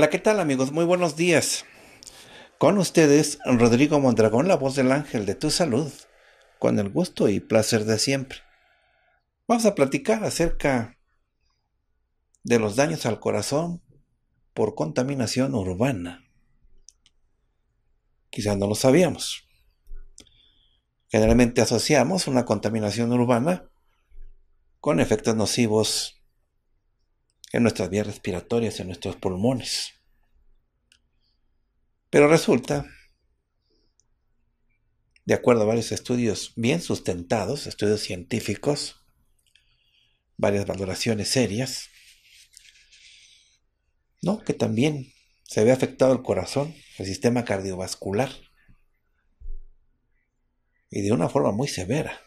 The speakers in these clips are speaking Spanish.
Hola, ¿qué tal amigos? Muy buenos días. Con ustedes, Rodrigo Mondragón, la voz del ángel de tu salud, con el gusto y placer de siempre. Vamos a platicar acerca de los daños al corazón por contaminación urbana. Quizás no lo sabíamos. Generalmente asociamos una contaminación urbana con efectos nocivos en nuestras vías respiratorias, en nuestros pulmones. Pero resulta, de acuerdo a varios estudios bien sustentados, estudios científicos, varias valoraciones serias, ¿no? que también se ve afectado el corazón, el sistema cardiovascular, y de una forma muy severa.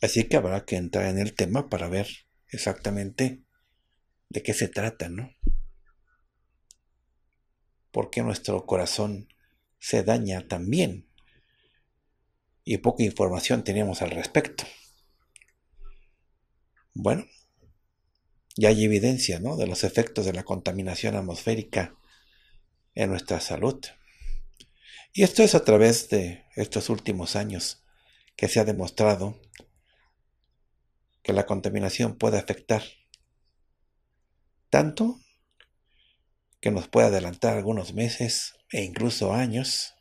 Así que habrá que entrar en el tema para ver exactamente de qué se trata, ¿no? Porque nuestro corazón se daña también? Y poca información tenemos al respecto. Bueno, ya hay evidencia ¿no? de los efectos de la contaminación atmosférica en nuestra salud. Y esto es a través de estos últimos años que se ha demostrado que la contaminación puede afectar. Tanto que nos puede adelantar algunos meses e incluso años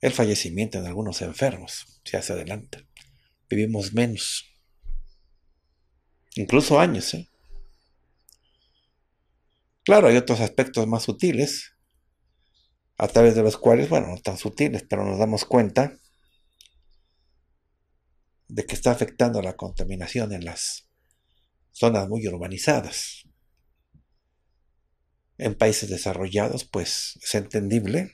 el fallecimiento de algunos enfermos, se hace adelanta. Vivimos menos, incluso años. ¿eh? Claro, hay otros aspectos más sutiles, a través de los cuales, bueno, no tan sutiles, pero nos damos cuenta de que está afectando la contaminación en las zonas muy urbanizadas. En países desarrollados, pues es entendible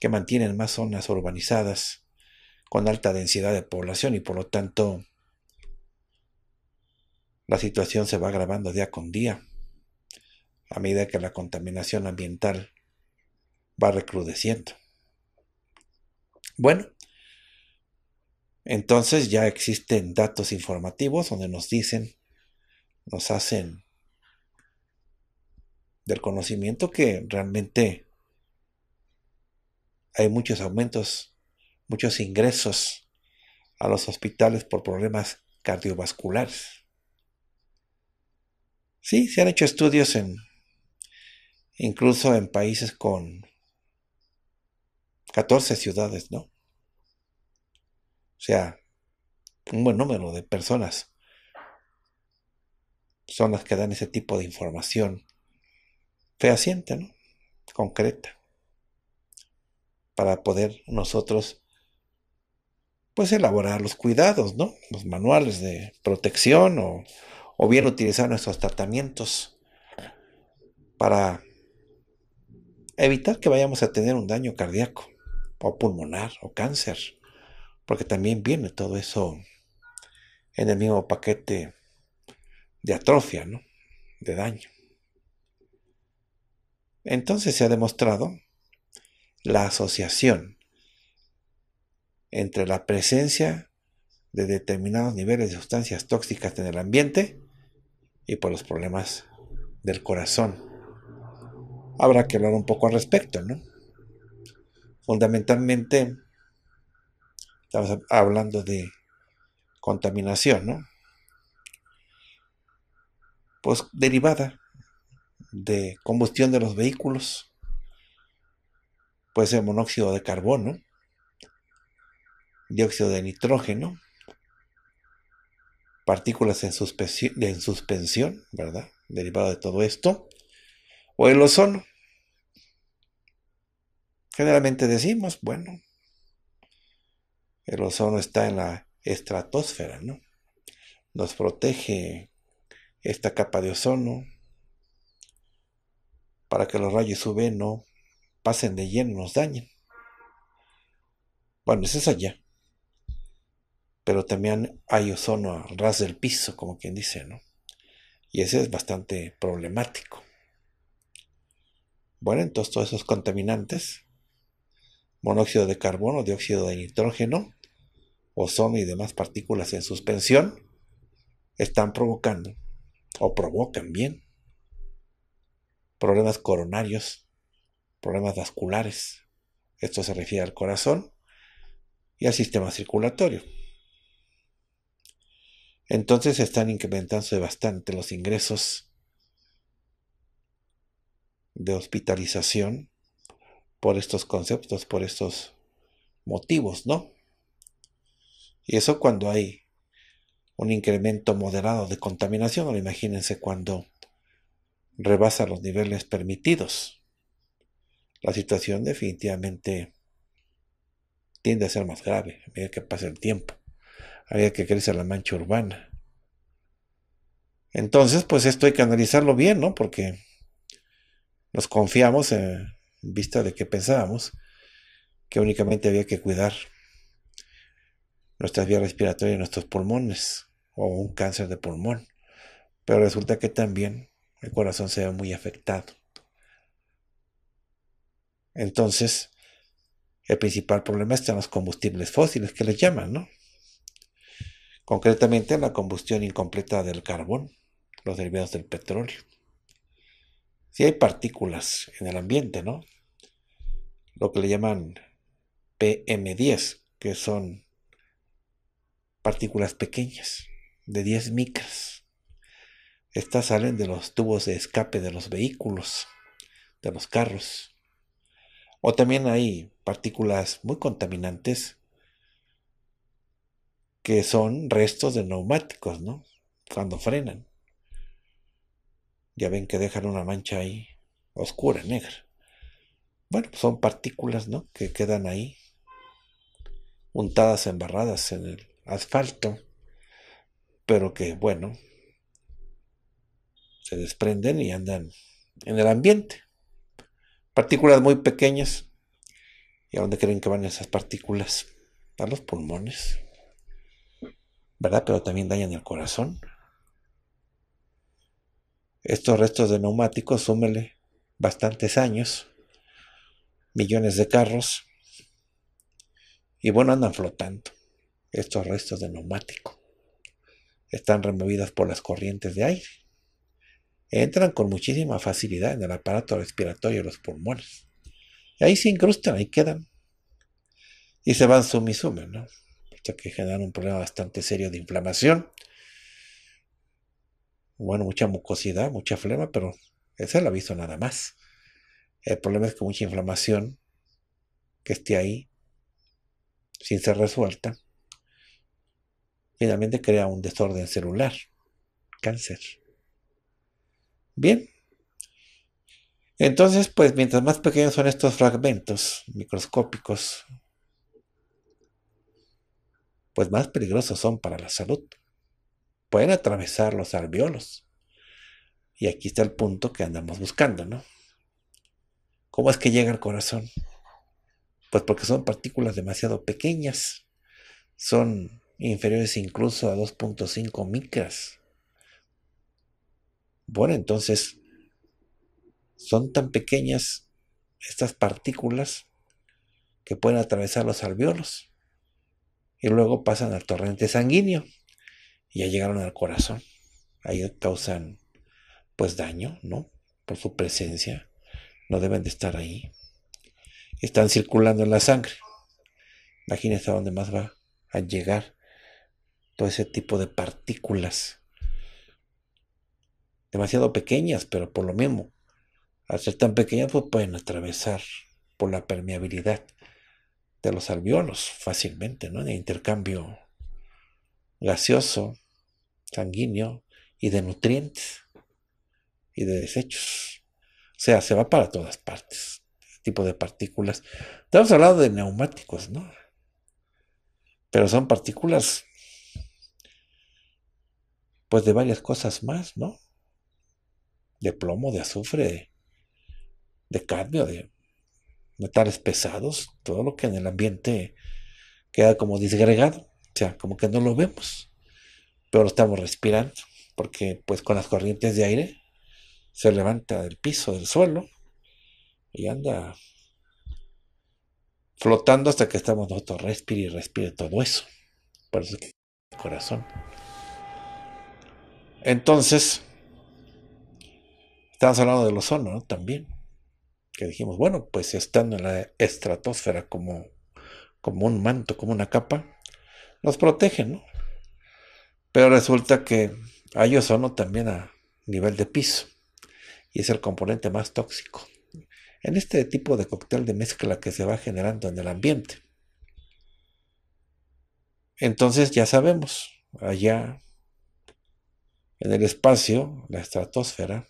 que mantienen más zonas urbanizadas con alta densidad de población y por lo tanto la situación se va agravando día con día a medida que la contaminación ambiental va recrudeciendo. Bueno, entonces ya existen datos informativos donde nos dicen, nos hacen del conocimiento que realmente hay muchos aumentos, muchos ingresos a los hospitales por problemas cardiovasculares. Sí, se han hecho estudios en incluso en países con 14 ciudades, ¿no? O sea, un buen número de personas son las que dan ese tipo de información fehaciente, ¿no? Concreta. Para poder nosotros, pues, elaborar los cuidados, ¿no? Los manuales de protección o bien utilizar nuestros tratamientos para evitar que vayamos a tener un daño cardíaco o pulmonar o cáncer porque también viene todo eso en el mismo paquete de atrofia, ¿no? De daño. Entonces se ha demostrado la asociación entre la presencia de determinados niveles de sustancias tóxicas en el ambiente y por los problemas del corazón. Habrá que hablar un poco al respecto, ¿no? Fundamentalmente, Estamos hablando de contaminación, ¿no? Pues derivada de combustión de los vehículos, puede ser monóxido de carbono, dióxido de nitrógeno, partículas en, suspensión, ¿verdad? Derivado de todo esto, o el ozono. Generalmente decimos, bueno, el ozono está en la estratosfera, ¿no? Nos protege esta capa de ozono para que los rayos UV no pasen de lleno, nos dañen. Bueno, eso es allá. Pero también hay ozono a ras del piso, como quien dice, ¿no? Y ese es bastante problemático. Bueno, entonces todos esos contaminantes, monóxido de carbono, dióxido de nitrógeno, ozono y demás partículas en suspensión, están provocando o provocan bien problemas coronarios, problemas vasculares. Esto se refiere al corazón y al sistema circulatorio. Entonces están incrementándose bastante los ingresos de hospitalización por estos conceptos, por estos motivos, ¿no? Y eso cuando hay un incremento moderado de contaminación. o imagínense cuando rebasa los niveles permitidos. La situación definitivamente tiende a ser más grave a medida que pasa el tiempo, a que crecer la mancha urbana. Entonces, pues esto hay que analizarlo bien, ¿no? Porque nos confiamos en vista de que pensábamos que únicamente había que cuidar nuestras vías respiratorias, nuestros pulmones o un cáncer de pulmón. Pero resulta que también el corazón se ve muy afectado. Entonces, el principal problema están los combustibles fósiles, que les llaman, ¿no? Concretamente la combustión incompleta del carbón, los derivados del petróleo. Si hay partículas en el ambiente, ¿no? Lo que le llaman PM10, que son partículas pequeñas, de 10 micras. Estas salen de los tubos de escape de los vehículos, de los carros. O también hay partículas muy contaminantes que son restos de neumáticos, ¿no? Cuando frenan. Ya ven que dejan una mancha ahí oscura, negra. Bueno, son partículas, ¿no? Que quedan ahí untadas, embarradas en el asfalto, pero que bueno, se desprenden y andan en el ambiente. Partículas muy pequeñas. ¿Y a dónde creen que van esas partículas? A los pulmones. ¿Verdad? Pero también dañan el corazón. Estos restos de neumáticos, súmele bastantes años, millones de carros, y bueno, andan flotando. Estos restos de neumático están removidos por las corrientes de aire. Entran con muchísima facilidad en el aparato respiratorio de los pulmones. Y ahí se incrustan, ahí quedan. Y se van sumisumen, ¿no? Hasta que generan un problema bastante serio de inflamación. Bueno, mucha mucosidad, mucha flema, pero ese el aviso nada más. El problema es que mucha inflamación que esté ahí, sin ser resuelta, finalmente crea un desorden celular, cáncer. Bien. Entonces, pues mientras más pequeños son estos fragmentos microscópicos, pues más peligrosos son para la salud. Pueden atravesar los alveolos. Y aquí está el punto que andamos buscando, ¿no? ¿Cómo es que llega al corazón? Pues porque son partículas demasiado pequeñas, son inferiores incluso a 2.5 micras. Bueno, entonces, son tan pequeñas estas partículas que pueden atravesar los alveolos y luego pasan al torrente sanguíneo y ya llegaron al corazón. Ahí causan pues daño, ¿no? Por su presencia. No deben de estar ahí. Están circulando en la sangre. Imagínense a dónde más va a llegar todo ese tipo de partículas. Demasiado pequeñas, pero por lo mismo, al ser tan pequeñas, pues pueden atravesar por la permeabilidad de los alveolos fácilmente, ¿no? De intercambio gaseoso, sanguíneo y de nutrientes y de desechos. O sea, se va para todas partes, tipo de partículas. Estamos hablando de neumáticos, ¿no? Pero son partículas pues de varias cosas más, ¿no? De plomo, de azufre, de, cadmio, de metales pesados, todo lo que en el ambiente queda como disgregado, o sea, como que no lo vemos, pero lo estamos respirando, porque pues con las corrientes de aire se levanta del piso, del suelo, y anda flotando hasta que estamos nosotros, respire y respire todo eso. Por eso que el corazón. Entonces, estamos hablando del ozono, ¿no? También. Que dijimos, bueno, pues estando en la estratosfera como, como un manto, como una capa, nos protege, ¿no? Pero resulta que hay ozono también a nivel de piso y es el componente más tóxico en este tipo de cóctel de mezcla que se va generando en el ambiente. Entonces ya sabemos, allá en el espacio, la estratosfera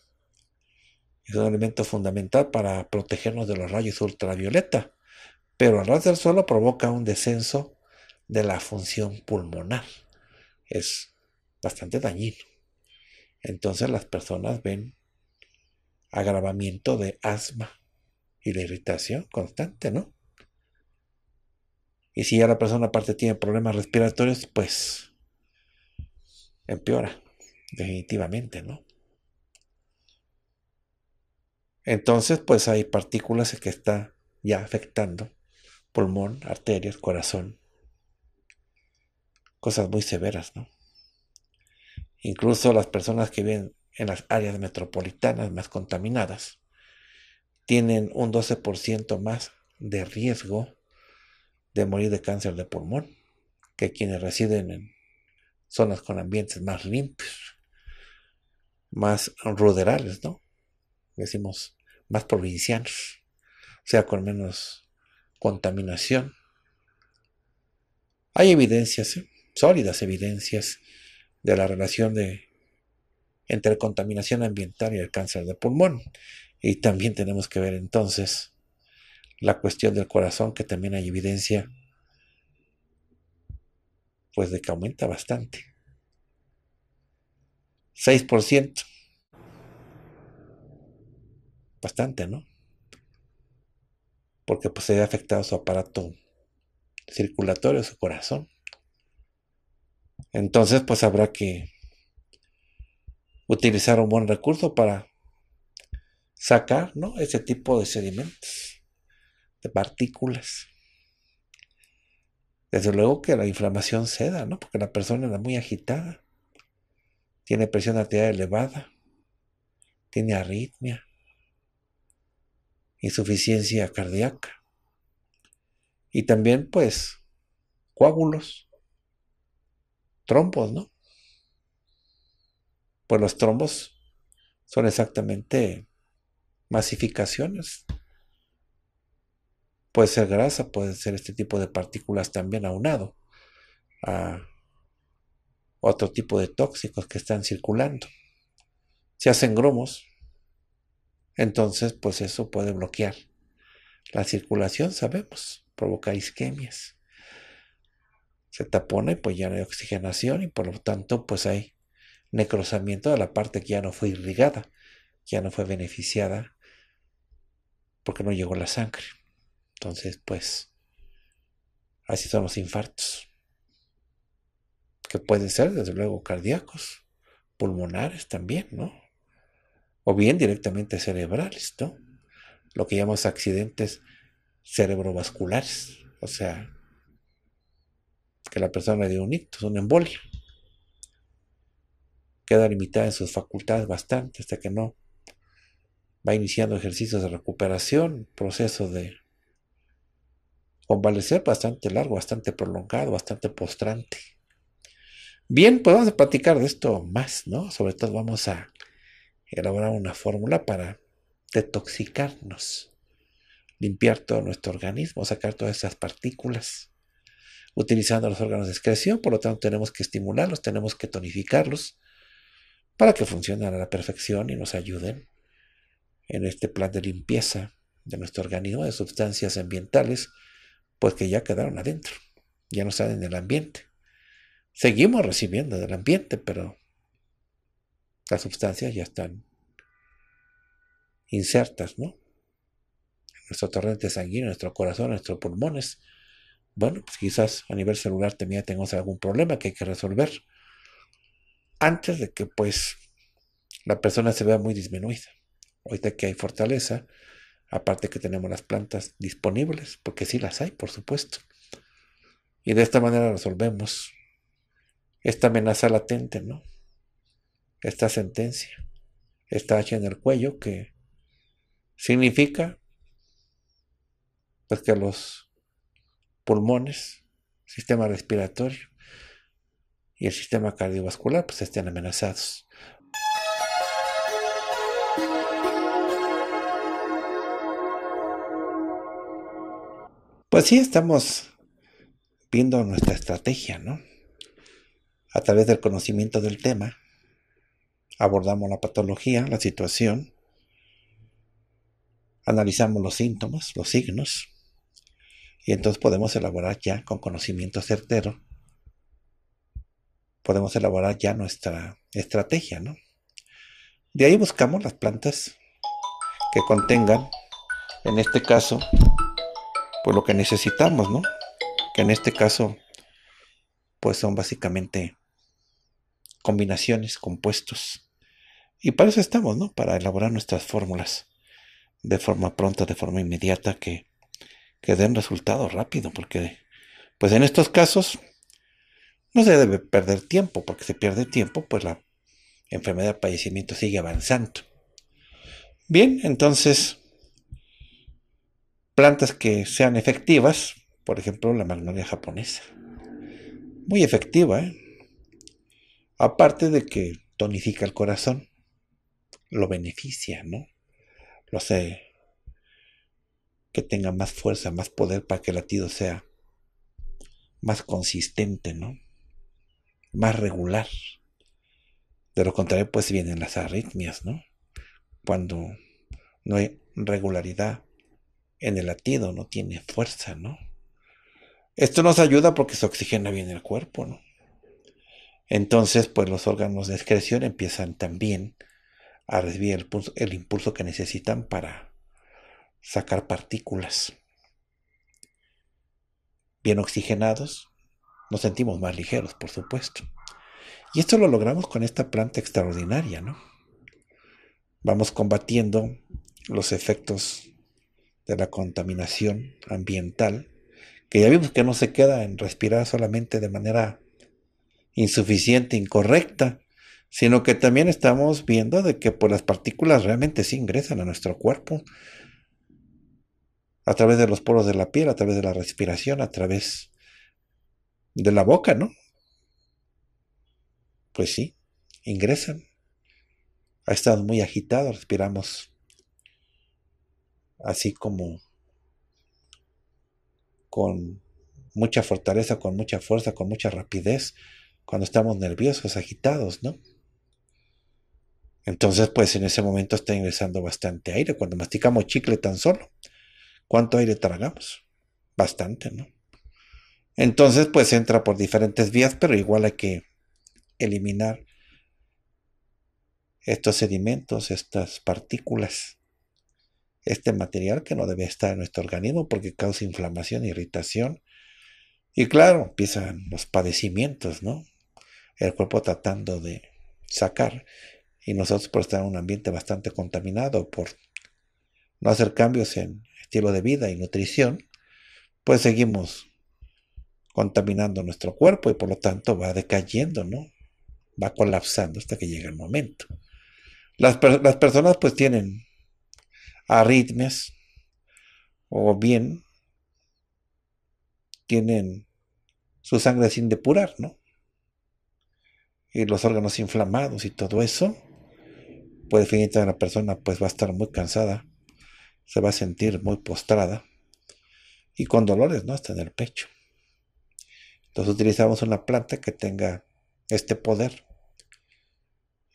es un elemento fundamental para protegernos de los rayos ultravioleta, pero al ras del suelo provoca un descenso de la función pulmonar. Es bastante dañino. Entonces las personas ven agravamiento de asma y la irritación constante, ¿no? Y si ya la persona aparte tiene problemas respiratorios, pues empeora definitivamente, ¿no? Entonces, pues hay partículas que está ya afectando pulmón, arterias, corazón. Cosas muy severas, ¿no? Incluso las personas que viven en las áreas metropolitanas más contaminadas tienen un 12% más de riesgo de morir de cáncer de pulmón que quienes residen en zonas con ambientes más limpios más ruderales, ¿no? Decimos, más provincianos, o sea, con menos contaminación. Hay evidencias, ¿eh? sólidas evidencias, de la relación de, entre contaminación ambiental y el cáncer de pulmón. Y también tenemos que ver entonces la cuestión del corazón, que también hay evidencia, pues de que aumenta bastante. 6%. Bastante, ¿no? Porque pues se ha afectado su aparato circulatorio, su corazón. Entonces pues habrá que utilizar un buen recurso para sacar, ¿no? Ese tipo de sedimentos, de partículas. Desde luego que la inflamación ceda, ¿no? Porque la persona era muy agitada tiene presión arterial elevada, tiene arritmia, insuficiencia cardíaca y también pues coágulos, trombos, ¿no? Pues los trombos son exactamente masificaciones. Puede ser grasa, puede ser este tipo de partículas también aunado a otro tipo de tóxicos que están circulando. Se hacen grumos, entonces pues eso puede bloquear la circulación, sabemos, provoca isquemias. Se tapona y pues ya no hay oxigenación y por lo tanto pues hay necrosamiento de la parte que ya no fue irrigada, ya no fue beneficiada porque no llegó la sangre. Entonces pues así son los infartos que pueden ser desde luego cardíacos, pulmonares también, ¿no? O bien directamente cerebrales, ¿no? Lo que llamamos accidentes cerebrovasculares, o sea, que la persona de un ictus, un embolia. Queda limitada en sus facultades bastante hasta que no va iniciando ejercicios de recuperación, proceso de convalecer bastante largo, bastante prolongado, bastante postrante. Bien, pues vamos a platicar de esto más, ¿no? Sobre todo vamos a elaborar una fórmula para detoxicarnos, limpiar todo nuestro organismo, sacar todas esas partículas, utilizando los órganos de excreción, por lo tanto tenemos que estimularlos, tenemos que tonificarlos para que funcionen a la perfección y nos ayuden en este plan de limpieza de nuestro organismo de sustancias ambientales, pues que ya quedaron adentro, ya no salen del ambiente. Seguimos recibiendo del ambiente, pero las sustancias ya están insertas, ¿no? nuestro torrente sanguíneo, nuestro corazón, nuestros pulmones. Bueno, pues, quizás a nivel celular también tengamos algún problema que hay que resolver antes de que pues la persona se vea muy disminuida. Ahorita que hay fortaleza, aparte que tenemos las plantas disponibles, porque sí las hay, por supuesto. Y de esta manera resolvemos esta amenaza latente, ¿no? Esta sentencia, esta hacha en el cuello que significa pues que los pulmones, sistema respiratorio y el sistema cardiovascular pues estén amenazados. Pues sí, estamos viendo nuestra estrategia, ¿no? A través del conocimiento del tema, abordamos la patología, la situación, analizamos los síntomas, los signos, y entonces podemos elaborar ya con conocimiento certero, podemos elaborar ya nuestra estrategia, ¿no? De ahí buscamos las plantas que contengan, en este caso, pues lo que necesitamos, ¿no? Que en este caso, pues son básicamente combinaciones, compuestos. Y para eso estamos, ¿no? Para elaborar nuestras fórmulas de forma pronta, de forma inmediata, que, que den resultado rápido, porque pues en estos casos no se debe perder tiempo, porque se pierde tiempo, pues la enfermedad de padecimiento sigue avanzando. Bien, entonces, plantas que sean efectivas, por ejemplo, la magnolia japonesa. Muy efectiva, ¿eh? Aparte de que tonifica el corazón, lo beneficia, ¿no? Lo hace que tenga más fuerza, más poder para que el latido sea más consistente, ¿no? Más regular. De lo contrario, pues vienen las arritmias, ¿no? Cuando no hay regularidad en el latido, no tiene fuerza, ¿no? Esto nos ayuda porque se oxigena bien el cuerpo, ¿no? entonces pues los órganos de excreción empiezan también a recibir el, el impulso que necesitan para sacar partículas. Bien oxigenados, nos sentimos más ligeros, por supuesto. Y esto lo logramos con esta planta extraordinaria, ¿no? Vamos combatiendo los efectos de la contaminación ambiental, que ya vimos que no se queda en respirar solamente de manera insuficiente, incorrecta, sino que también estamos viendo de que pues, las partículas realmente sí ingresan a nuestro cuerpo a través de los poros de la piel, a través de la respiración, a través de la boca, ¿no? Pues sí, ingresan. Ha estado muy agitado, respiramos así como con mucha fortaleza, con mucha fuerza, con mucha rapidez cuando estamos nerviosos, agitados, ¿no? Entonces, pues en ese momento está ingresando bastante aire. Cuando masticamos chicle tan solo, ¿cuánto aire tragamos? Bastante, ¿no? Entonces, pues entra por diferentes vías, pero igual hay que eliminar estos sedimentos, estas partículas, este material que no debe estar en nuestro organismo porque causa inflamación, irritación. Y claro, empiezan los padecimientos, ¿no? el cuerpo tratando de sacar. Y nosotros por estar en un ambiente bastante contaminado, por no hacer cambios en estilo de vida y nutrición, pues seguimos contaminando nuestro cuerpo y por lo tanto va decayendo, ¿no? Va colapsando hasta que llega el momento. Las, las personas pues tienen arritmias o bien tienen su sangre sin depurar, ¿no? y los órganos inflamados y todo eso, pues definitivamente la persona pues va a estar muy cansada, se va a sentir muy postrada y con dolores, ¿no? Hasta en el pecho. Entonces utilizamos una planta que tenga este poder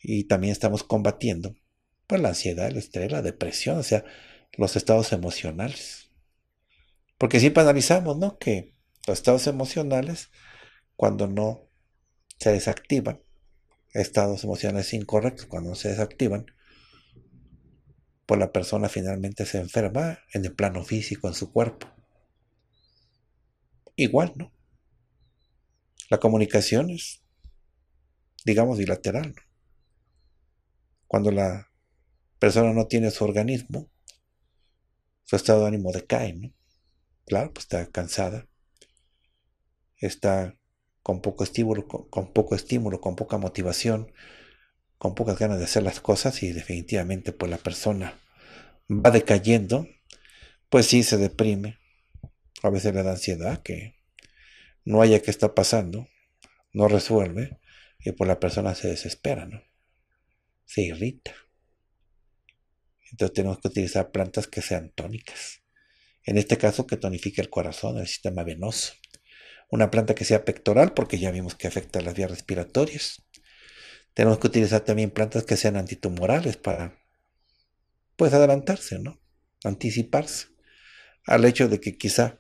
y también estamos combatiendo pues la ansiedad, el estrés, la depresión, o sea, los estados emocionales. Porque siempre analizamos, ¿no? Que los estados emocionales, cuando no se desactivan, estados emocionales incorrectos, cuando se desactivan, pues la persona finalmente se enferma en el plano físico, en su cuerpo. Igual, ¿no? La comunicación es, digamos, bilateral. Cuando la persona no tiene su organismo, su estado de ánimo decae, ¿no? Claro, pues está cansada, está con poco estímulo, con, poco estímulo, con poca motivación, con pocas ganas de hacer las cosas y definitivamente pues la persona va decayendo, pues sí se deprime, a veces le da ansiedad que no haya qué está pasando, no resuelve y pues la persona se desespera, ¿no? Se irrita. Entonces tenemos que utilizar plantas que sean tónicas. En este caso que tonifique el corazón, el sistema venoso una planta que sea pectoral, porque ya vimos que afecta las vías respiratorias. Tenemos que utilizar también plantas que sean antitumorales para, pues, adelantarse, ¿no? Anticiparse al hecho de que quizá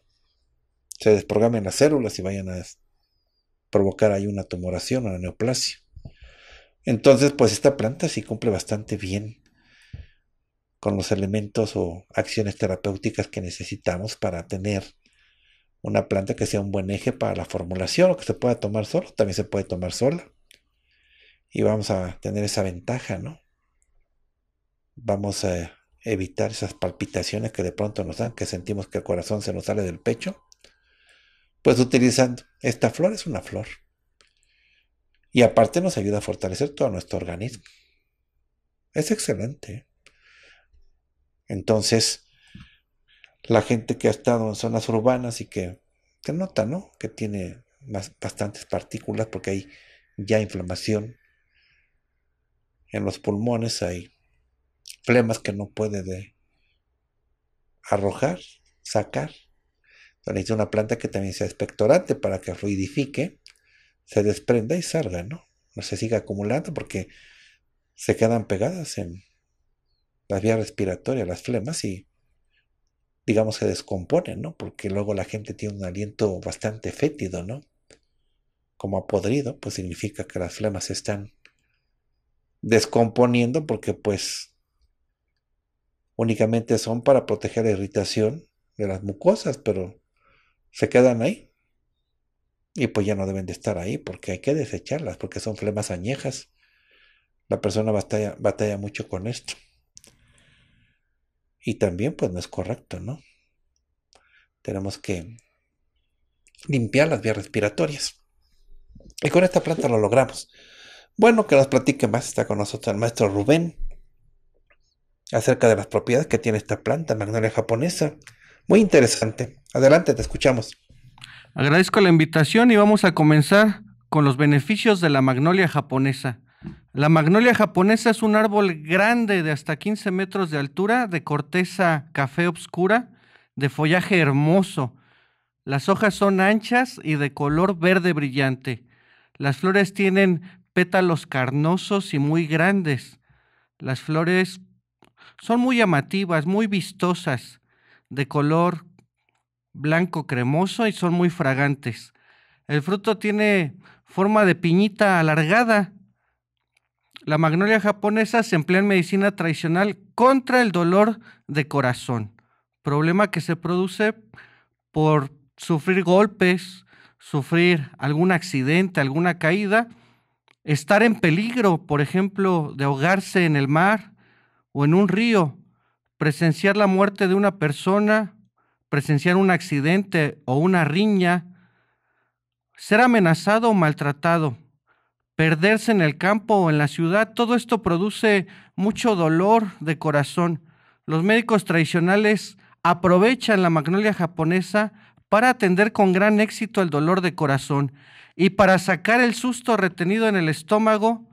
se desprogramen las células y vayan a provocar ahí una tumoración, una neoplasia. Entonces, pues esta planta sí cumple bastante bien con los elementos o acciones terapéuticas que necesitamos para tener una planta que sea un buen eje para la formulación o que se pueda tomar solo, también se puede tomar sola. Y vamos a tener esa ventaja, ¿no? Vamos a evitar esas palpitaciones que de pronto nos dan, que sentimos que el corazón se nos sale del pecho. Pues utilizando esta flor es una flor. Y aparte nos ayuda a fortalecer todo nuestro organismo. Es excelente. Entonces, la gente que ha estado en zonas urbanas y que, te nota, ¿no? Que tiene bastantes partículas porque hay ya inflamación en los pulmones, hay flemas que no puede de arrojar, sacar. Entonces necesita una planta que también sea expectorante para que fluidifique, se desprenda y salga, ¿no? No se siga acumulando porque se quedan pegadas en la vía respiratoria, las flemas y digamos, se descomponen, ¿no? Porque luego la gente tiene un aliento bastante fétido, ¿no? Como ha podrido, pues significa que las flemas se están descomponiendo porque pues únicamente son para proteger la irritación de las mucosas, pero se quedan ahí. Y pues ya no deben de estar ahí porque hay que desecharlas, porque son flemas añejas. La persona batalla, batalla mucho con esto. Y también pues no es correcto, ¿no? Tenemos que limpiar las vías respiratorias. Y con esta planta lo logramos. Bueno, que nos platique más, está con nosotros el maestro Rubén, acerca de las propiedades que tiene esta planta magnolia japonesa. Muy interesante. Adelante, te escuchamos. Agradezco la invitación y vamos a comenzar con los beneficios de la magnolia japonesa. La magnolia japonesa es un árbol grande de hasta 15 metros de altura, de corteza café obscura de follaje hermoso. Las hojas son anchas y de color verde brillante. Las flores tienen pétalos carnosos y muy grandes. Las flores son muy llamativas, muy vistosas, de color blanco cremoso y son muy fragantes. El fruto tiene forma de piñita alargada la magnolia japonesa se emplea en medicina tradicional contra el dolor de corazón, problema que se produce por sufrir golpes, sufrir algún accidente, alguna caída, estar en peligro, por ejemplo, de ahogarse en el mar o en un río, presenciar la muerte de una persona, presenciar un accidente o una riña, ser amenazado o maltratado perderse en el campo o en la ciudad, todo esto produce mucho dolor de corazón. Los médicos tradicionales aprovechan la magnolia japonesa para atender con gran éxito el dolor de corazón y para sacar el susto retenido en el estómago.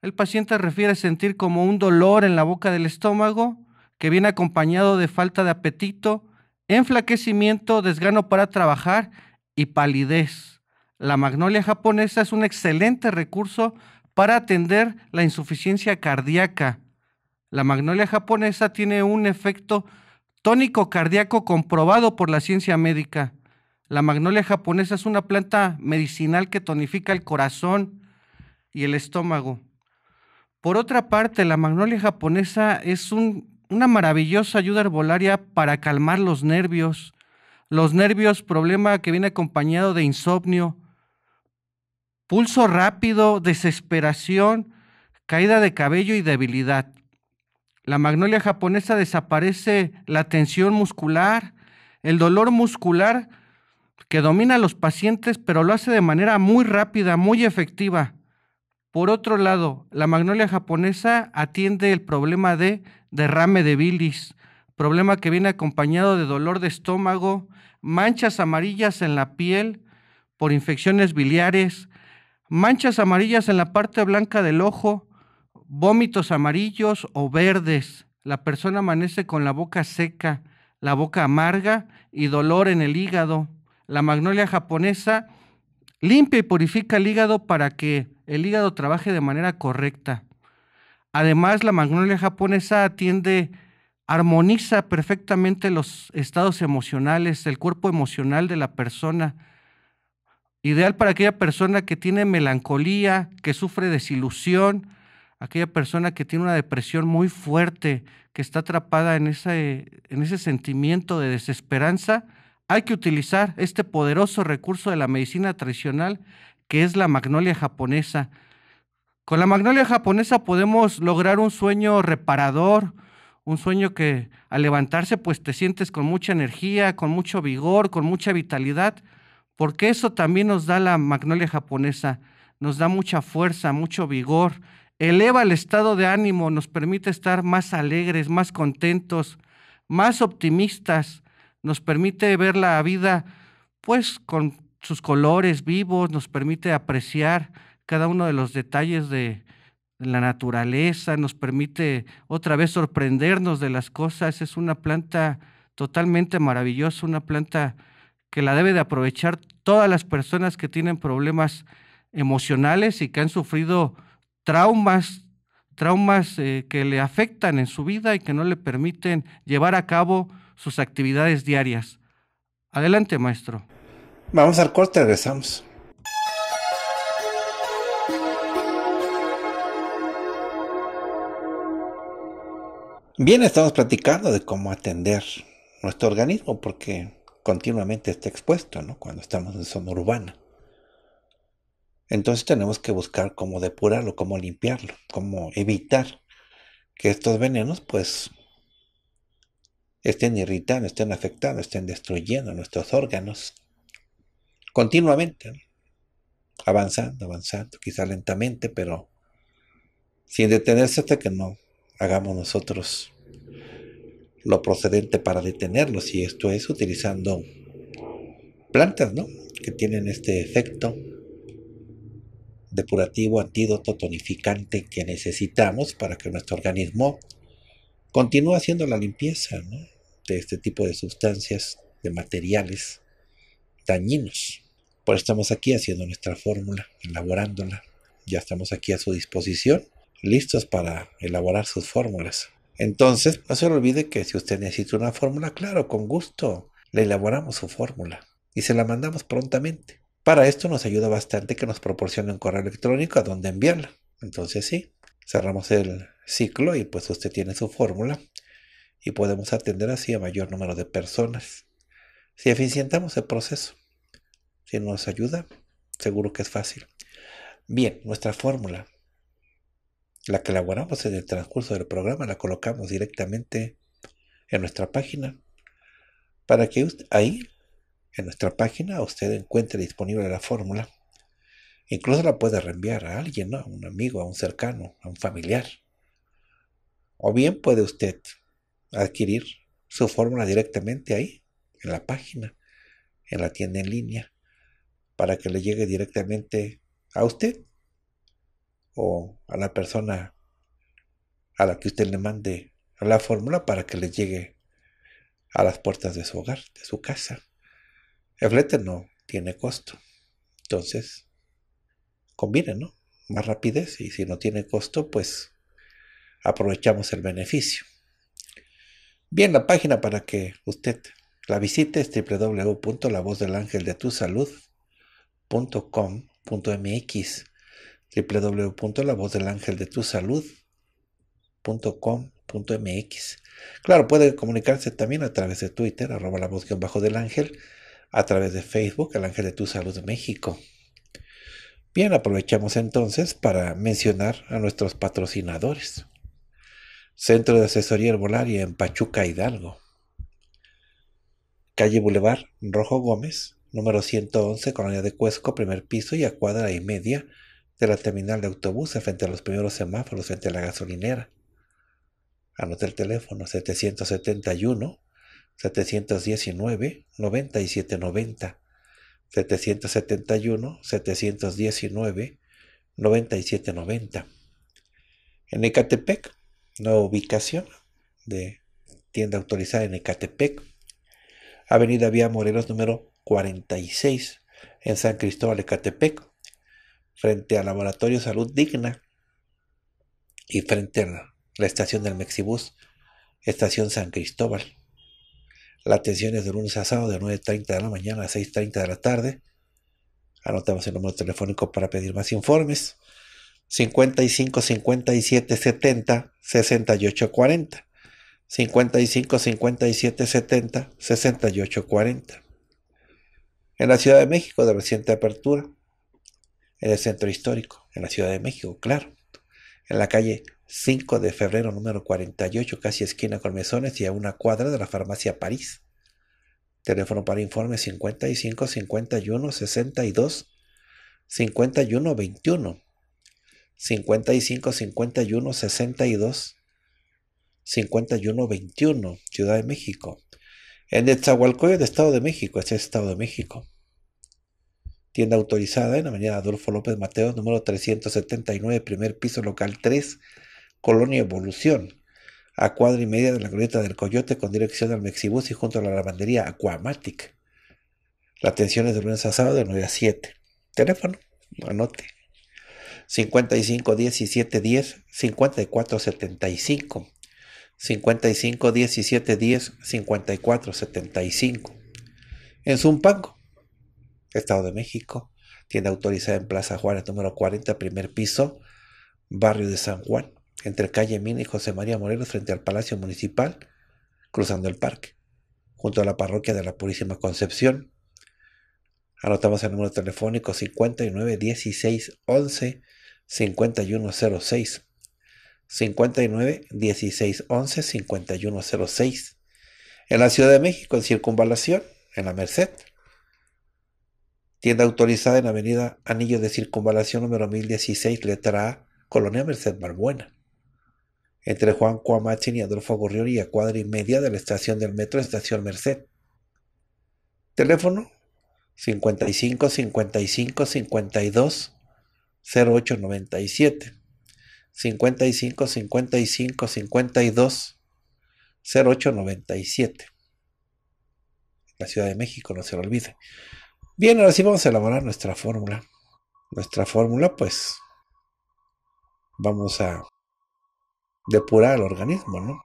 El paciente refiere sentir como un dolor en la boca del estómago que viene acompañado de falta de apetito, enflaquecimiento, desgano para trabajar y palidez. La magnolia japonesa es un excelente recurso para atender la insuficiencia cardíaca. La magnolia japonesa tiene un efecto tónico cardíaco comprobado por la ciencia médica. La magnolia japonesa es una planta medicinal que tonifica el corazón y el estómago. Por otra parte, la magnolia japonesa es una maravillosa ayuda herbolaria para calmar los nervios. Los nervios, problema que viene acompañado de insomnio, pulso rápido, desesperación, caída de cabello y debilidad. La magnolia japonesa desaparece la tensión muscular, el dolor muscular que domina a los pacientes, pero lo hace de manera muy rápida, muy efectiva. Por otro lado, la magnolia japonesa atiende el problema de derrame de bilis, problema que viene acompañado de dolor de estómago, manchas amarillas en la piel por infecciones biliares, manchas amarillas en la parte blanca del ojo, vómitos amarillos o verdes. La persona amanece con la boca seca, la boca amarga y dolor en el hígado. La magnolia japonesa limpia y purifica el hígado para que el hígado trabaje de manera correcta. Además, la magnolia japonesa atiende, armoniza perfectamente los estados emocionales, el cuerpo emocional de la persona Ideal para aquella persona que tiene melancolía, que sufre desilusión, aquella persona que tiene una depresión muy fuerte, que está atrapada en ese, sentimiento de desesperanza, hay que utilizar este poderoso recurso de la medicina tradicional que es la magnolia japonesa. Con la magnolia japonesa podemos lograr un sueño reparador, un sueño que al levantarse pues te sientes con mucha energía, con mucho vigor, con mucha vitalidad porque eso también nos da la magnolia japonesa, nos da mucha fuerza, mucho vigor, eleva el estado de ánimo, nos permite estar más alegres, más contentos, más optimistas, nos permite ver la vida pues con sus colores vivos, nos permite apreciar cada uno de los detalles de, la naturaleza, nos permite otra vez sorprendernos de las cosas. Es una planta totalmente maravillosa, una planta que la debe de aprovechar todas las personas que tienen problemas emocionales y que han sufrido traumas, traumas eh, que le afectan en su vida y que no le permiten llevar a cabo sus actividades diarias. Adelante, maestro. Vamos al corte, regresamos. Bien, estamos platicando de cómo atender nuestro organismo, porque continuamente está expuesto, ¿no? Cuando estamos en zona urbana. Entonces tenemos que buscar cómo depurarlo, cómo limpiarlo, cómo evitar que estos venenos pues estén irritando, estén afectando, estén destruyendo nuestros órganos continuamente, avanzando, avanzando, quizá lentamente, pero sin detenerse hasta que no hagamos nosotros lo procedente para detenerlos y esto es utilizando plantas, ¿no? Que tienen este efecto depurativo, antídoto, tonificante que necesitamos para que nuestro organismo continúe haciendo la limpieza de este tipo de sustancias, de materiales dañinos. Por eso estamos aquí haciendo nuestra fórmula, elaborándola. Ya estamos aquí a su disposición, listos para elaborar sus fórmulas. Entonces, no se le olvide que si usted necesita una fórmula, claro, con gusto, le elaboramos su fórmula y se la mandamos prontamente. Para esto nos ayuda bastante que nos proporcione un correo electrónico a donde enviarla. Entonces sí, cerramos el ciclo y pues usted tiene su fórmula y podemos atender así a mayor número de personas. Si eficientamos el proceso, si nos ayuda, seguro que es fácil. Bien, nuestra fórmula. La que elaboramos en el transcurso del programa la colocamos directamente en nuestra página para que ahí, en nuestra página, usted encuentre disponible la fórmula. Incluso la puede reenviar a alguien, a un amigo, a un cercano, a un familiar. O bien puede usted adquirir su fórmula directamente ahí, en la página, en la tienda en línea, para que le llegue directamente a usted o a la persona a la que usted le mande la fórmula para que le llegue a las puertas de su hogar, de su casa. El flete no tiene costo. Entonces, conviene, ¿no? Más rapidez y si no tiene costo, pues aprovechamos el beneficio. Bien, la página para que usted la visite es www.lavozdelangeldetusalud.com.mx www.lavozdelangeldetusalud.com.mx. Claro, puede comunicarse también a través de Twitter, arroba la voz bajo del ángel, a través de Facebook, el ángel de tu salud México. Bien, aprovechamos entonces para mencionar a nuestros patrocinadores. Centro de Asesoría Herbolaria en Pachuca, Hidalgo. Calle Boulevard Rojo Gómez, número 111, Colonia de Cuesco, primer piso y a cuadra y media de la terminal de autobuses frente a los primeros semáforos frente a la gasolinera. Anote el teléfono 771 719 9790 771 719 9790. En Ecatepec, nueva ubicación de tienda autorizada en Ecatepec, Avenida Vía Morelos número 46 en San Cristóbal, Ecatepec frente al Laboratorio Salud Digna y frente a la estación del Mexibus, estación San Cristóbal. La atención es de lunes a sábado de 9.30 de la mañana a 6.30 de la tarde. Anotamos el número telefónico para pedir más informes. 55 57 70 68 40. 55 57 70 68 40. En la Ciudad de México, de reciente apertura, en el centro histórico, en la Ciudad de México, claro, en la calle 5 de febrero número 48, casi esquina con mesones y a una cuadra de la farmacia París. Teléfono para informe 55 51 62 51 21. 55 51 62 51 21, Ciudad de México. En Etzahualcoyo, de Estado de México, este es Estado de México. Tienda autorizada en la Avenida Adolfo López Mateos, número 379, primer piso, local 3, Colonia Evolución, a cuadra y media de la glorieta del Coyote con dirección al Mexibus y junto a la lavandería Aquamatic. La atención es de lunes a sábado de 9 a 7. Teléfono, anote. 55 17 10 54 75. 55 17 10 54 75. En Zumpango, Estado de México. Tienda autorizada en Plaza Juárez, número 40, primer piso, barrio de San Juan, entre calle Mina y José María Morelos, frente al Palacio Municipal, cruzando el parque, junto a la parroquia de la Purísima Concepción. Anotamos el número telefónico 59 16 11 5106. 59 16 11 5106. En la Ciudad de México, en Circunvalación, en la Merced, Tienda autorizada en Avenida Anillo de Circunvalación número 1016, letra A, Colonia Merced Marbuena. Entre Juan Cuamachin y Adolfo Gorriori a cuadra y media de la estación del metro Estación Merced. Teléfono 55 55 52 0897 55 55 52 0897 La Ciudad de México, no se lo olvide. Bien, ahora sí vamos a elaborar nuestra fórmula. Nuestra fórmula, pues, vamos a depurar el organismo, ¿no?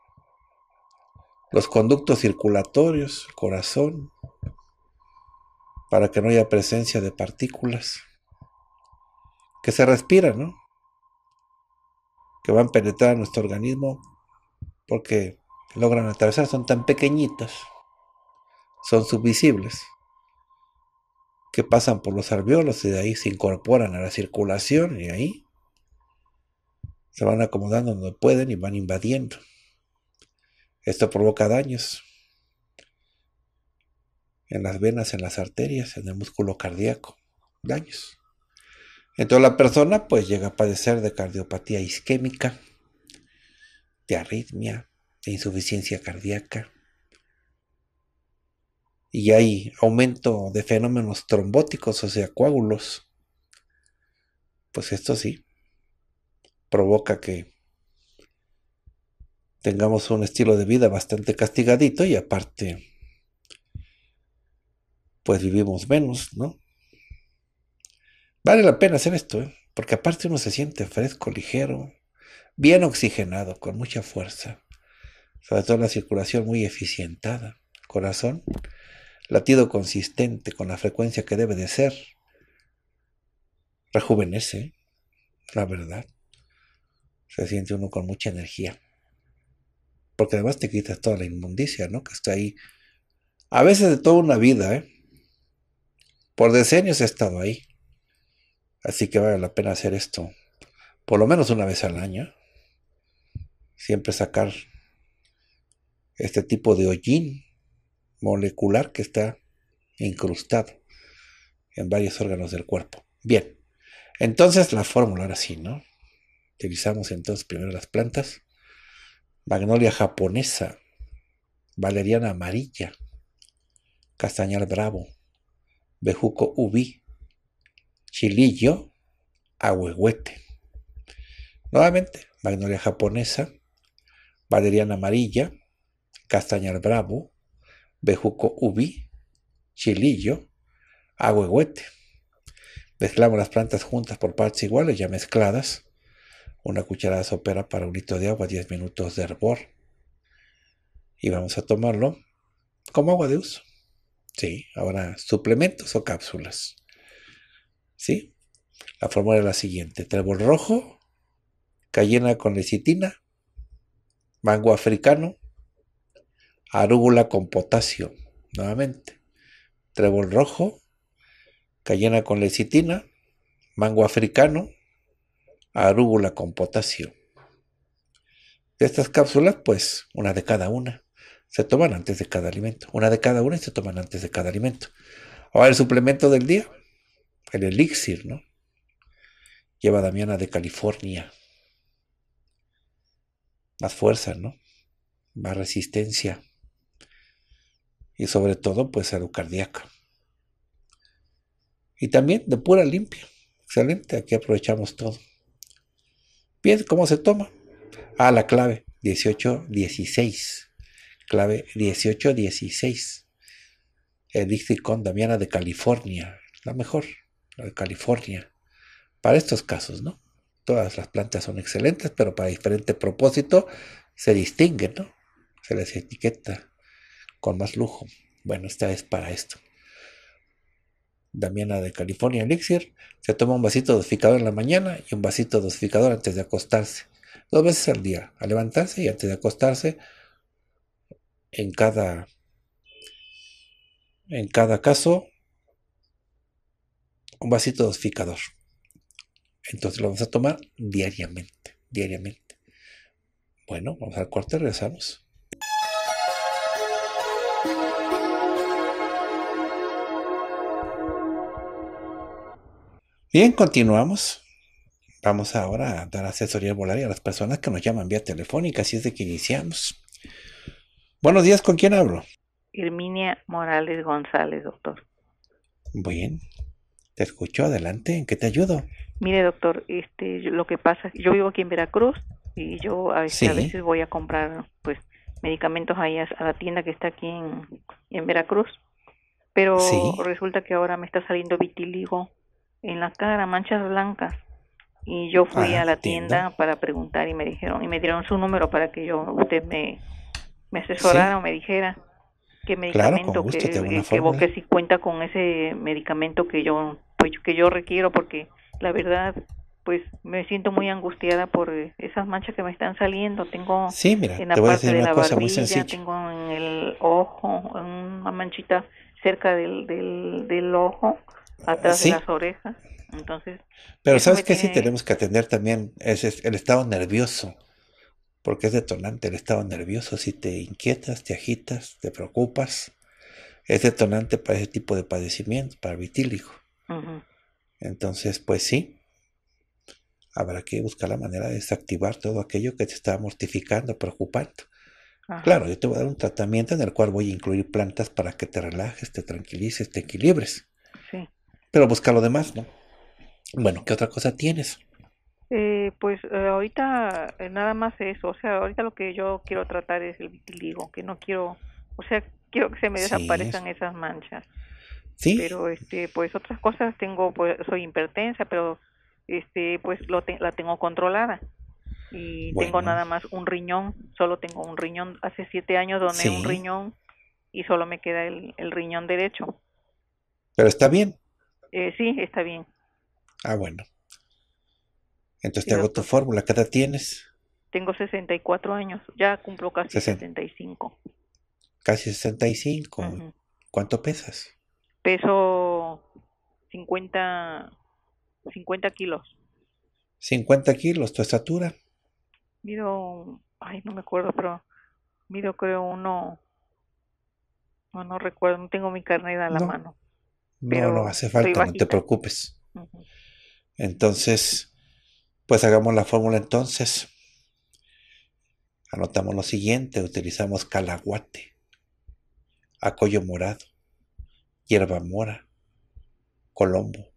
Los conductos circulatorios, corazón, para que no haya presencia de partículas que se respiran, ¿no? Que van a penetrar en nuestro organismo porque logran atravesar, son tan pequeñitos, son subvisibles que pasan por los alveolos y de ahí se incorporan a la circulación y ahí se van acomodando donde pueden y van invadiendo. Esto provoca daños en las venas, en las arterias, en el músculo cardíaco, daños. Entonces la persona pues llega a padecer de cardiopatía isquémica, de arritmia, de insuficiencia cardíaca, y hay aumento de fenómenos trombóticos, o sea, coágulos, pues esto sí provoca que tengamos un estilo de vida bastante castigadito y aparte, pues vivimos menos, ¿no? Vale la pena hacer esto, ¿eh? porque aparte uno se siente fresco, ligero, bien oxigenado, con mucha fuerza, sobre todo la circulación muy eficientada, corazón latido consistente con la frecuencia que debe de ser, rejuvenece, la verdad. Se siente uno con mucha energía. Porque además te quitas toda la inmundicia, ¿no? Que está ahí. A veces de toda una vida, ¿eh? Por decenios he estado ahí. Así que vale la pena hacer esto por lo menos una vez al año. Siempre sacar este tipo de hollín molecular que está incrustado en varios órganos del cuerpo. Bien, entonces la fórmula ahora sí, ¿no? Utilizamos entonces primero las plantas. Magnolia japonesa, valeriana amarilla, castañal bravo, bejuco ubi, chilillo, ahuehuete. Nuevamente, magnolia japonesa, valeriana amarilla, castañal bravo, bejuco ubi, chilillo, ahuehuete. Mezclamos las plantas juntas por partes iguales, ya mezcladas. Una cucharada sopera para un litro de agua, 10 minutos de hervor. Y vamos a tomarlo como agua de uso. Sí, ahora suplementos o cápsulas. ¿Sí? La fórmula es la siguiente. Trébol rojo, cayena con lecitina, mango africano, arúgula con potasio, nuevamente, trébol rojo, cayena con lecitina, mango africano, arúgula con potasio. De estas cápsulas, pues una de cada una, se toman antes de cada alimento, una de cada una y se toman antes de cada alimento. Ahora el suplemento del día, el elixir, ¿no? Lleva a Damiana de California. Más fuerza, ¿no? Más resistencia y sobre todo pues salud cardíaca. Y también de pura limpia. Excelente, aquí aprovechamos todo. Bien, ¿cómo se toma? Ah, la clave 1816. Clave 1816. El con Damiana de California. La mejor, la de California. Para estos casos, ¿no? Todas las plantas son excelentes, pero para diferente propósito se distinguen, ¿no? Se les etiqueta con más lujo. Bueno, esta es para esto. Damiana de California Elixir se toma un vasito dosificador en la mañana y un vasito dosificador antes de acostarse. Dos veces al día, a levantarse y antes de acostarse. En cada, en cada caso, un vasito dosificador. Entonces lo vamos a tomar diariamente, diariamente. Bueno, vamos al corte, regresamos. Bien, continuamos. Vamos ahora a dar asesoría volaria a las personas que nos llaman vía telefónica, así es de que iniciamos. Buenos días, ¿con quién hablo? Herminia Morales González, doctor. Bien, te escucho, adelante, ¿en qué te ayudo? Mire, doctor, este, lo que pasa, yo vivo aquí en Veracruz y yo a veces, voy a comprar pues medicamentos ahí a, la tienda que está aquí en, Veracruz, pero resulta que ahora me está saliendo vitiligo en la cara, manchas blancas. Y yo fui ah, a la tienda, para preguntar y me dijeron, y me dieron su número para que yo, usted me, me asesorara o me dijera qué medicamento que, si cuenta con ese medicamento que yo, pues, que yo requiero, porque la verdad pues me siento muy angustiada por esas manchas que me están saliendo. Tengo en la parte de la barbilla, tengo en el ojo, una manchita cerca del, del, del ojo atrás de las orejas. Entonces, Pero sabes que sí tenemos que atender también es, el estado nervioso, porque es detonante el estado nervioso. Si te inquietas, te agitas, te preocupas, es detonante para ese tipo de padecimiento, para vitíligo. Entonces, pues sí, habrá que buscar la manera de desactivar todo aquello que te está mortificando, preocupando. Claro, yo te voy a dar un tratamiento en el cual voy a incluir plantas para que te relajes, te tranquilices, te equilibres. Sí pero buscar lo demás, ¿no? Bueno, ¿qué otra cosa tienes? Eh, pues eh, ahorita eh, nada más eso, o sea, ahorita lo que yo quiero tratar es el vitiligo, que no quiero, o sea, quiero que se me desaparezcan esas manchas. Sí. Pero este, pues otras cosas tengo, pues soy hipertensa, pero este, pues lo la tengo controlada y tengo nada más un riñón, solo tengo un riñón, hace siete años doné un riñón y solo me queda el riñón derecho. Pero está bien, eh, sí, está bien. Ah, bueno. Entonces te hago tu fórmula. ¿Qué edad tienes? Tengo 64 años. Ya cumplo casi y 65. Casi 65. y cinco. ¿Cuánto pesas? Peso 50, 50 kilos. 50 kilos. ¿Tu estatura? Mido, ay, no me acuerdo, pero mido creo uno, no, no recuerdo, no tengo mi carnet a la mano no, no hace falta, no te preocupes. Entonces, pues hagamos la fórmula entonces. Anotamos lo siguiente, utilizamos calaguate, acollo morado, hierba mora, colombo,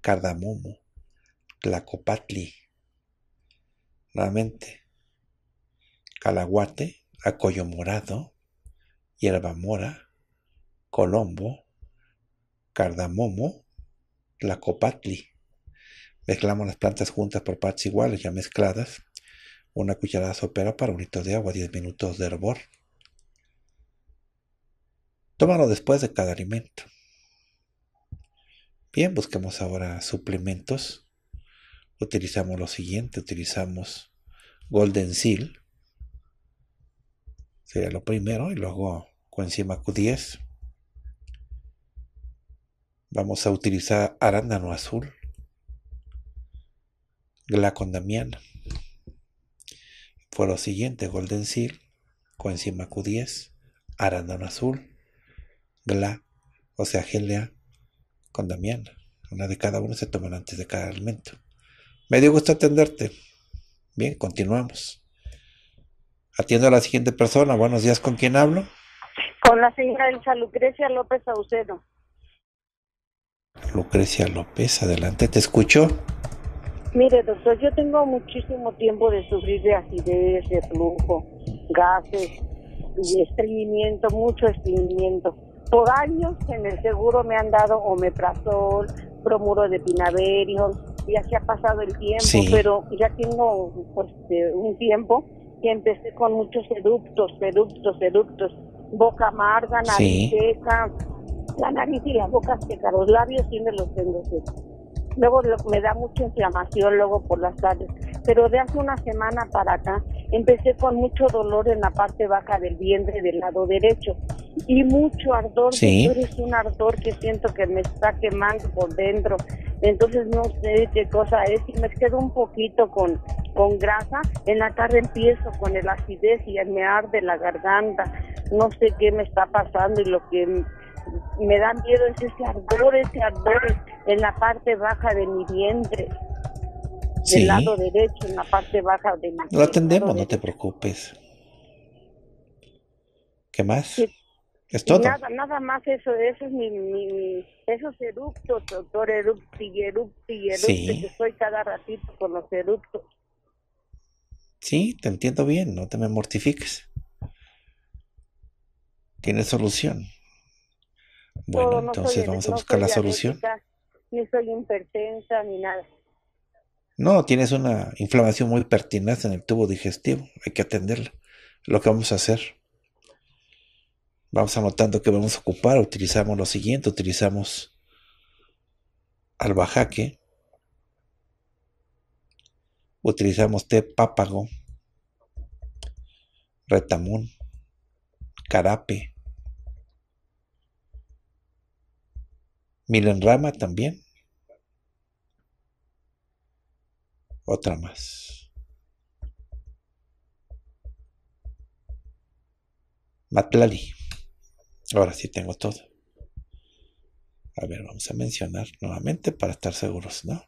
cardamomo, tlacopatli. Nuevamente, calaguate, acollo morado, hierba mora, colombo, cardamomo, la copatli... Mezclamos las plantas juntas por partes iguales, ya mezcladas. Una cucharada sopera para un litro de agua, 10 minutos de hervor. Tómalo después de cada alimento. Bien, busquemos ahora suplementos. Utilizamos lo siguiente, utilizamos Golden Seal. Sería lo primero y luego coenzima Q10. Vamos a utilizar arándano azul, damiana. Fue lo siguiente, Golden Seal, coenzima Q10, arándano azul, GLA, o sea con damiana. Una de cada uno se toman antes de cada alimento. Me dio gusto atenderte. Bien, continuamos. Atiendo a la siguiente persona. Buenos días, ¿con quién hablo? Con la señora Elsa Lucrecia López Saucedo. Lucrecia López, adelante, te escucho. Mire, doctor, yo tengo muchísimo tiempo de sufrir de acidez, de flujo, gases y estreñimiento, mucho estreñimiento. Por años en el seguro me han dado omeprazol, bromuro de pinaverio, y se ha pasado el tiempo, pero ya tengo pues, este, un tiempo que empecé con muchos seductos, seductos, seductos, boca amarga, nariz seca, la nariz y la boca seca, los labios tienen los tengo Luego me da mucha inflamación luego por las tardes, pero de hace una semana para acá empecé con mucho dolor en la parte baja del vientre del lado derecho y mucho ardor, sí. es un ardor que siento que me está quemando por dentro. Entonces no sé qué cosa es y me quedo un poquito con, con grasa. En la tarde empiezo con el acidez y me arde la garganta. No sé qué me está pasando y lo que me dan miedo es ese ardor, ese ardor en la parte baja de mi vientre. Del lado derecho, en la parte baja de mi Lo atendemos, no te preocupes. ¿Qué más? Es todo. Nada, más eso, eso es mi, mi esos eructos, doctor, erupti, erupti, eructi que estoy cada ratito con los eructos. Sí, te entiendo bien, no te me mortifiques. Tiene solución. Bueno, entonces vamos a buscar la solución. Ni ni nada. No, tienes una inflamación muy pertinaz en el tubo digestivo. Hay que atenderla. Lo que vamos a hacer. Vamos anotando que vamos a ocupar. Utilizamos lo siguiente. Utilizamos albajaque. Utilizamos té pápago. Retamón. Carape Milenrama Rama también. Otra más. Matlali. Ahora sí tengo todo. A ver, vamos a mencionar nuevamente para estar seguros, ¿no?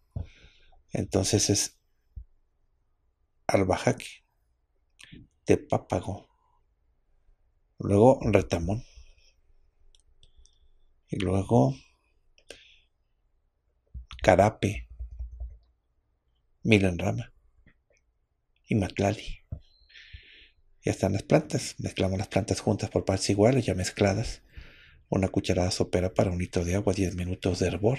Entonces es Albajaque, Tepápago, luego Retamón, y luego Carape, rama y Matlali. Ya están las plantas. Mezclamos las plantas juntas por partes iguales, ya mezcladas. Una cucharada sopera para un litro de agua, 10 minutos de hervor.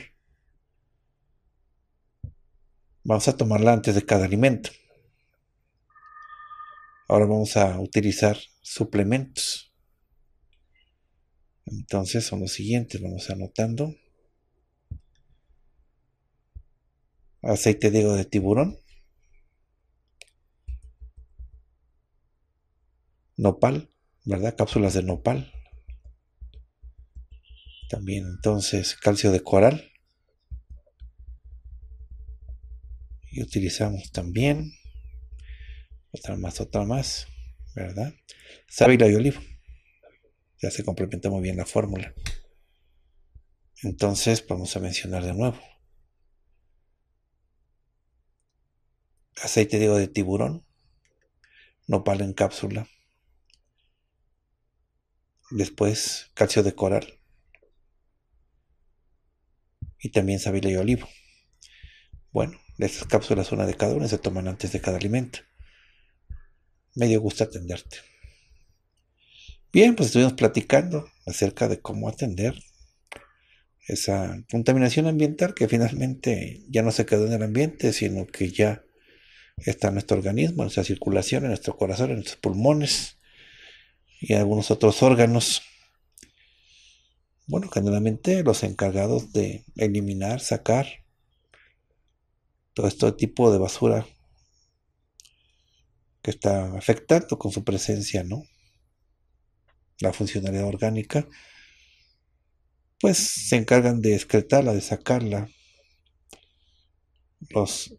Vamos a tomarla antes de cada alimento. Ahora vamos a utilizar suplementos. Entonces son los siguientes. Vamos anotando. aceite Diego de tiburón, nopal, ¿verdad? Cápsulas de nopal. También entonces calcio de coral. Y utilizamos también otra más, otra más, ¿verdad? Sábila y olivo. Ya se complementa muy bien la fórmula. Entonces vamos a mencionar de nuevo. aceite digo de tiburón, nopal en cápsula, después calcio de coral y también sábila y olivo. Bueno, estas cápsulas una de cada una se toman antes de cada alimento. Me dio gusto atenderte. Bien, pues estuvimos platicando acerca de cómo atender esa contaminación ambiental que finalmente ya no se quedó en el ambiente, sino que ya está en nuestro organismo, en nuestra circulación, en nuestro corazón, en nuestros pulmones y algunos otros órganos. Bueno, generalmente los encargados de eliminar, sacar todo este tipo de basura que está afectando con su presencia, ¿no? La funcionalidad orgánica, pues se encargan de excretarla, de sacarla. Los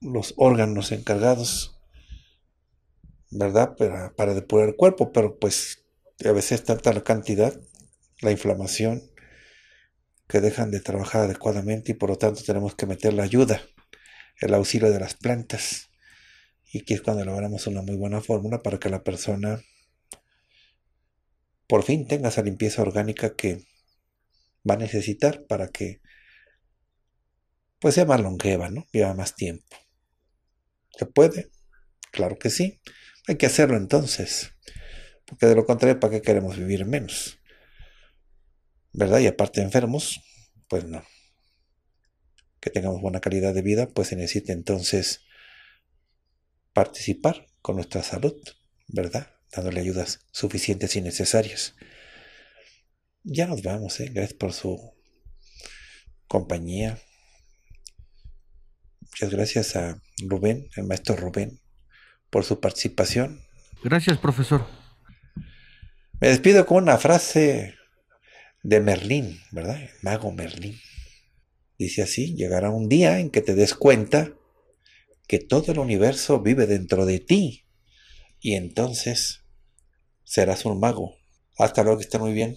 los órganos encargados, ¿verdad? Para, para depurar el cuerpo, pero pues a veces tanta la cantidad, la inflamación, que dejan de trabajar adecuadamente y por lo tanto tenemos que meter la ayuda, el auxilio de las plantas. Y que es cuando logramos una muy buena fórmula para que la persona por fin tenga esa limpieza orgánica que va a necesitar para que pues sea más longeva, ¿no? Lleva más tiempo. ¿Se puede? Claro que sí. Hay que hacerlo entonces. Porque de lo contrario, ¿para qué queremos vivir menos? ¿Verdad? Y aparte enfermos, pues no. Que tengamos buena calidad de vida, pues se necesita entonces participar con nuestra salud, ¿verdad? Dándole ayudas suficientes y necesarias. Ya nos vamos, ¿eh? Gracias por su compañía. Muchas gracias a Rubén, el maestro Rubén, por su participación. Gracias, profesor. Me despido con una frase de Merlín, ¿verdad? mago Merlín. Dice así, llegará un día en que te des cuenta que todo el universo vive dentro de ti y entonces serás un mago. Hasta luego, que esté muy bien.